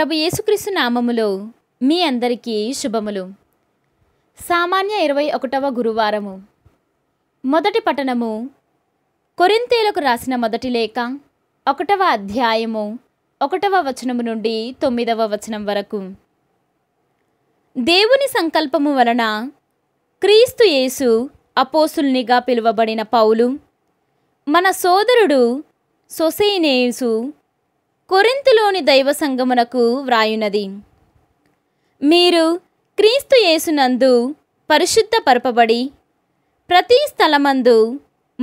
ప్రభు యేసుక్రీస్తు నామములో మీ అందరికీ శుభములు సామాన్య ఇరవై ఒకటవ గురువారము మొదటి పట్టణము కొరింతేలకు రాసిన మొదటి లేఖ ఒకటవ అధ్యాయము ఒకటవ వచనము నుండి తొమ్మిదవ వచనం వరకు దేవుని సంకల్పము వలన క్రీస్తు యేసు అపోసుల్నిగా పిలువబడిన పౌలు మన సోదరుడు సొసైనేసు కొరింతులోని దైవ సంగమునకు వ్రాయునది మీరు క్రీస్తు యేసునందు పరపబడి ప్రతి స్థలమందు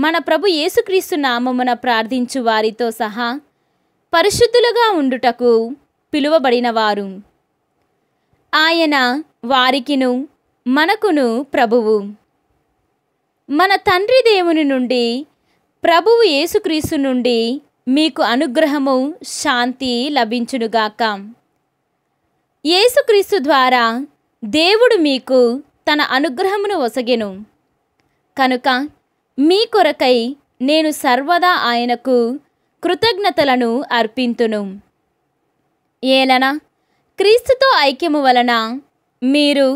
మన ప్రభు యేసుక్రీస్తు నామమున ప్రార్థించు వారితో సహా పరిశుద్ధులుగా ఉండుటకు పిలువబడినవారు ఆయన వారికిను మనకును ప్రభువు మన తండ్రి దేవుని నుండి ప్రభువు యేసుక్రీస్తు నుండి మీకు అనుగ్రహము శాంతి లభించునుగాక యేసుక్రీస్తు ద్వారా దేవుడు మీకు తన అనుగ్రహమును ఒసగెను కనుక మీ కొరకై నేను సర్వదా ఆయనకు కృతజ్ఞతలను అర్పింతును ఏలన క్రీస్తుతో ఐక్యము వలన మీరు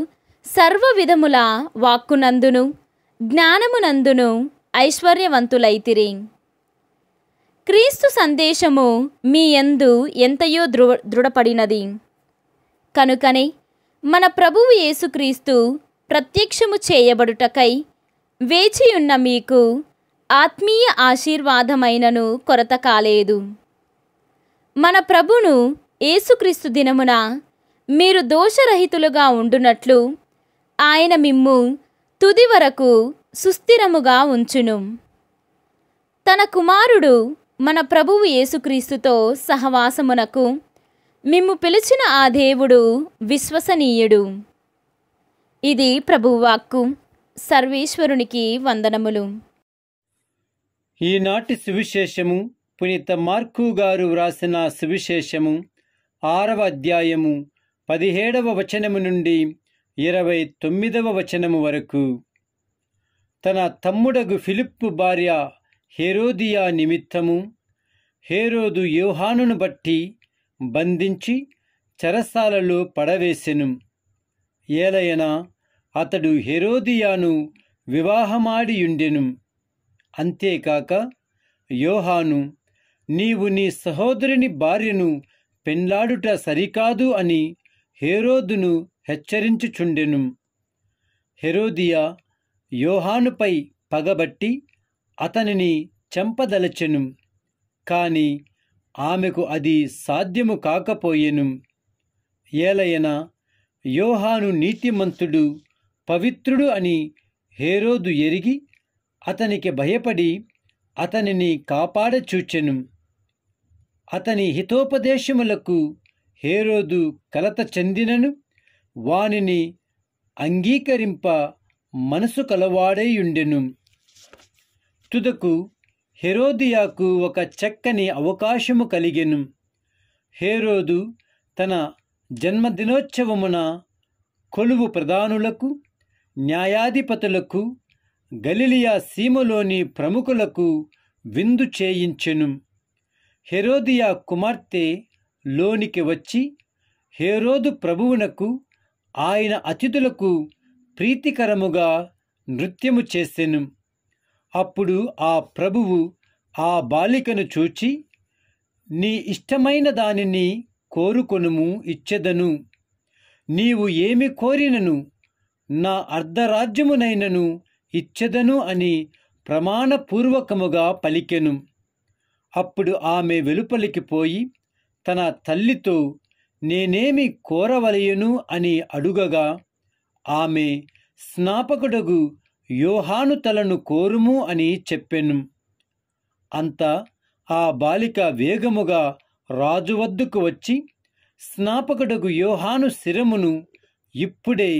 సర్వ విధముల వాక్కునందును జ్ఞానమునందును ఐశ్వర్యవంతులైతిరి క్రీస్తు సందేశము మీ ఎందు ఎంతయో దృ దృఢపడినది కనుకనే మన ప్రభువు యేసుక్రీస్తు ప్రత్యక్షము చేయబడుటకై వేచియున్న మీకు ఆత్మీయ ఆశీర్వాదమైనను కొరత కాలేదు మన ప్రభును ఏసుక్రీస్తు దినమున మీరు దోషరహితులుగా ఉండునట్లు ఆయన మిమ్ము తుది వరకు సుస్థిరముగా ఉంచును తన కుమారుడు మన ప్రభువు యేసుక్రీస్తుతో సహవాసమునకు మిమ్ము పిలిచిన ఆ దేవుడు విశ్వసనీయుడు ఇది ప్రభువాక్కు సర్వేశ్వరునికి వందనములు ఈనాటి సువిశేషము పునీత మార్కు గారు వ్రాసిన సువిశేషము ఆరవ అధ్యాయము పదిహేడవ వచనము నుండి ఇరవై తొమ్మిదవ వచనము వరకు తన తమ్ముడగు ఫిలిప్పు భార్య హెరోదియా నిమిత్తము హేరోదు యోహానును బట్టి బంధించి చెరసాలలో పడవేసెను ఏలయన అతడు హెరోదియాను వివాహమాడియుండెను అంతేకాక యోహాను నీవు నీ సహోదరుని భార్యను పెండ్లాడుట సరికాదు అని హేరోదును హెచ్చరించుచుండెను హెరోదియా యోహానుపై పగబట్టి అతనిని చంపదలచెను కాని ఆమెకు అది సాధ్యము కాకపోయెను ఏలయన యోహాను నీతిమంతుడు పవిత్రుడు అని హేరోదు ఎరిగి అతనికి భయపడి అతనిని కాపాడచూచెను అతని హితోపదేశములకు హేరోదు కలత చెందినను వానిని అంగీకరింప మనసు కలవాడేయుండెను తుదకు హెరోదియాకు ఒక చక్కని అవకాశము కలిగెను హేరోదు తన జన్మదినోత్సవమున కొలువు ప్రధానులకు న్యాయాధిపతులకు గలిలియా సీమలోని ప్రముఖులకు విందు చేయించెను హెరోదియా కుమార్తె లోనికి వచ్చి హేరోదు ప్రభువునకు ఆయన అతిథులకు ప్రీతికరముగా నృత్యము చేసెను అప్పుడు ఆ ప్రభువు ఆ బాలికను చూచి నీ ఇష్టమైన దానిని కోరుకొనుము ఇచ్చెదను నీవు ఏమి కోరినను నా అర్ధరాజ్యమునైనను ఇచ్చెదను అని ప్రమాణపూర్వకముగా పలికెను అప్పుడు ఆమె వెలుపలికి పోయి తన తల్లితో నేనేమి కోరవలయను అని అడుగగా ఆమె స్నాపకుడగు యోహాను తలను కోరుము అని చెప్పెను అంత ఆ బాలిక వేగముగా రాజు వద్దకు వచ్చి స్నాపకుడకు యోహాను శిరమును ఇప్పుడే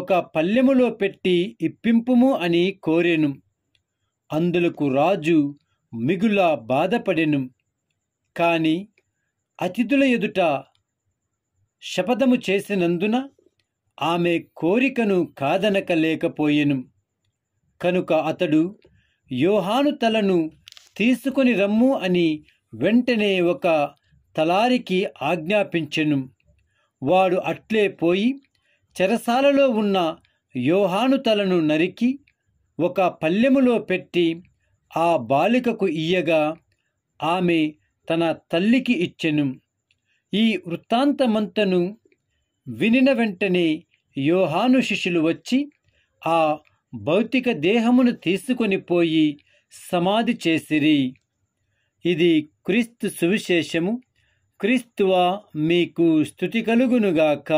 ఒక పల్లెములో పెట్టి ఇప్పింపుము అని కోరెను అందులకు రాజు మిగులా బాధపడెను కాని అతిథుల ఎదుట శపథము చేసినందున ఆమె కోరికను కాదనక లేకపోయెను కనుక అతడు యోహాను తలను తీసుకొని రమ్ము అని వెంటనే ఒక తలారికి ఆజ్ఞాపించెను వాడు అట్లే పోయి చెరసాలలో ఉన్న యోహాను తలను నరికి ఒక పల్లెములో పెట్టి ఆ బాలికకు ఇయ్యగా ఆమె తన తల్లికి ఇచ్చెను ఈ వృత్తాంతమంతను వినిన వెంటనే యోహాను శిష్యులు వచ్చి ఆ భౌతిక దేహమును తీసుకొని పోయి సమాధి చేసిరి ఇది క్రీస్తు సువిశేషము క్రీస్తువా మీకు స్థుతి కలుగునుగాక